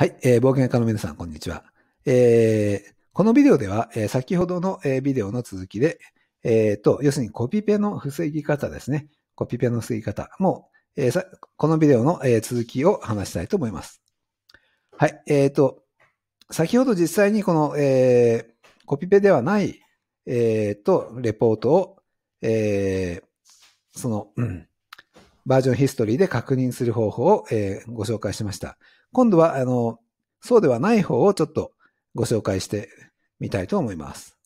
はい、えー、冒険家の皆さん、こんにちは。えー、このビデオでは、えー、先ほどの、えー、ビデオの続きで、えー、と、要するにコピペの防ぎ方ですね。コピペの防ぎ方も、えー、さこのビデオの、えー、続きを話したいと思います。はい、えー、と、先ほど実際にこの、えー、コピペではない、えー、と、レポートを、えー、その、うん、バージョンヒストリーで確認する方法を、えー、ご紹介しました。今度は、あの、そうではない方をちょっとご紹介してみたいと思います。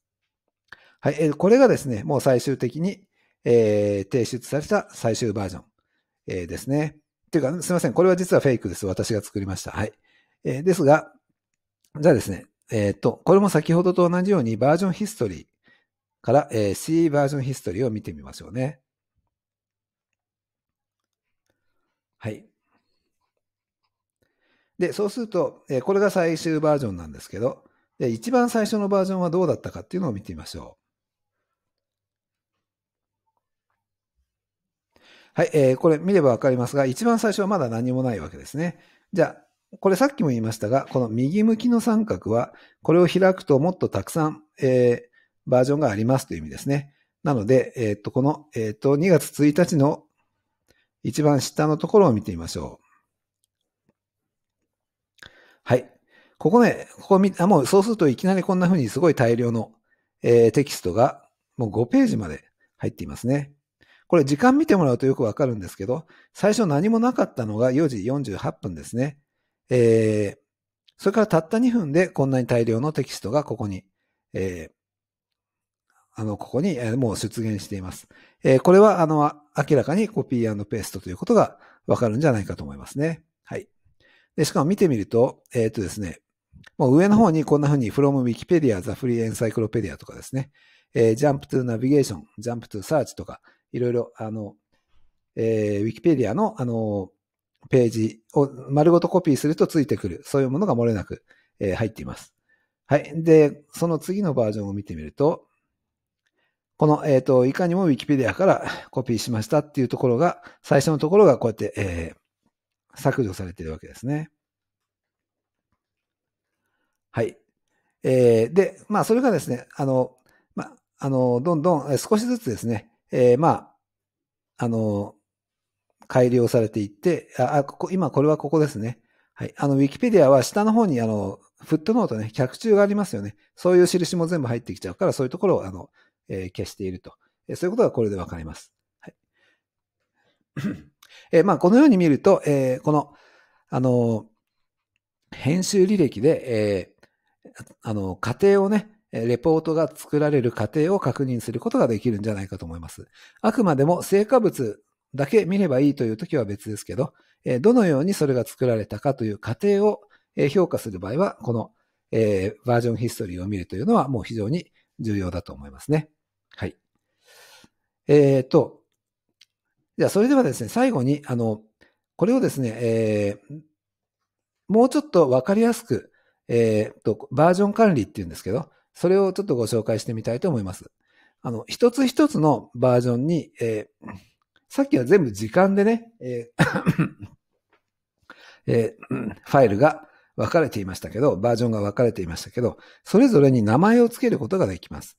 はい。えこれがですね、もう最終的に、えー、提出された最終バージョン、えー、ですね。ていうか、すいません。これは実はフェイクです。私が作りました。はい。えー、ですが、じゃあですね、えっ、ー、と、これも先ほどと同じようにバージョンヒストリーから、えー、C バージョンヒストリーを見てみましょうね。はい。で、そうすると、えこれが最終バージョンなんですけど、で、一番最初のバージョンはどうだったかっていうのを見てみましょう。はい、えー、これ見ればわかりますが、一番最初はまだ何もないわけですね。じゃあ、これさっきも言いましたが、この右向きの三角は、これを開くともっとたくさん、えー、バージョンがありますという意味ですね。なので、えー、っと、この、えー、っと、2月1日の一番下のところを見てみましょう。ここね、ここ見、あ、もうそうするといきなりこんな風にすごい大量の、えー、テキストがもう5ページまで入っていますね。これ時間見てもらうとよくわかるんですけど、最初何もなかったのが4時48分ですね。えー、それからたった2分でこんなに大量のテキストがここに、えー、あの、ここに、えー、もう出現しています。えー、これはあの、明らかにコピーペーストということがわかるんじゃないかと思いますね。はい。で、しかも見てみると、えっ、ー、とですね、もう上の方にこんな風に from Wikipedia, the free encyclopedia とかですね、えー、jump to navigation, jump to search とか、いろいろ、あの、えー、Wikipedia の、あの、ページを丸ごとコピーするとついてくる、そういうものが漏れなく、えー、入っています。はい。で、その次のバージョンを見てみると、この、えっ、ー、と、いかにも Wikipedia からコピーしましたっていうところが、最初のところがこうやって、えー、削除されているわけですね。はい。えー、で、まあ、それがですね、あの、まあ、あの、どんどん少しずつですね、えー、まあ、あの、改良されていって、あ、あここ、今これはここですね。はい。あの、ウィキペディアは下の方に、あの、フットノートね、脚注がありますよね。そういう印も全部入ってきちゃうから、そういうところを、あの、えー、消していると。えそういうことがこれでわかります。はい。えー、まあ、このように見ると、えー、この、あの、編集履歴で、えあの、過程をね、レポートが作られる過程を確認することができるんじゃないかと思います。あくまでも成果物だけ見ればいいという時は別ですけど、どのようにそれが作られたかという過程を評価する場合は、このバージョンヒストリーを見るというのはもう非常に重要だと思いますね。はい。えっ、と、じゃあそれではですね、最後に、あの、これをですね、えー、もうちょっとわかりやすく、えっ、ー、と、バージョン管理っていうんですけど、それをちょっとご紹介してみたいと思います。あの、一つ一つのバージョンに、えー、さっきは全部時間でね、えー えー、ファイルが分かれていましたけど、バージョンが分かれていましたけど、それぞれに名前を付けることができます。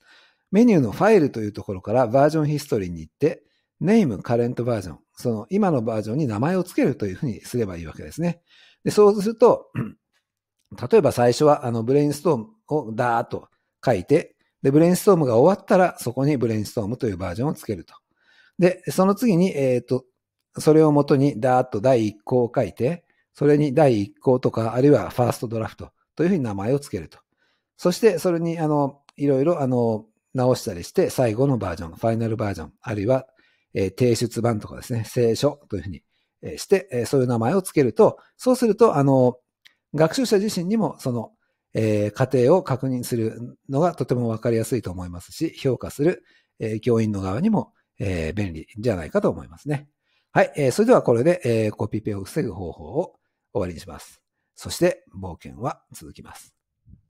メニューのファイルというところからバージョンヒストリーに行って、ネーム、カレントバージョン、その今のバージョンに名前を付けるというふうにすればいいわけですね。でそうすると、例えば最初はあのブレインストームをダーッと書いて、で、ブレインストームが終わったら、そこにブレインストームというバージョンをつけると。で、その次に、えっ、ー、と、それをもとにダーッと第一項を書いて、それに第一項とか、あるいはファーストドラフトというふうに名前をつけると。そして、それに、あの、いろいろ、あの、直したりして、最後のバージョン、ファイナルバージョン、あるいは、えー、提出版とかですね、聖書というふうにして、えそういう名前をつけると、そうすると、あの、学習者自身にもその、えー、過程を確認するのがとてもわかりやすいと思いますし、評価する、えー、教員の側にも、えー、便利じゃないかと思いますね。はい。えー、それではこれで、えー、コピペを防ぐ方法を終わりにします。そして、冒険は続きます。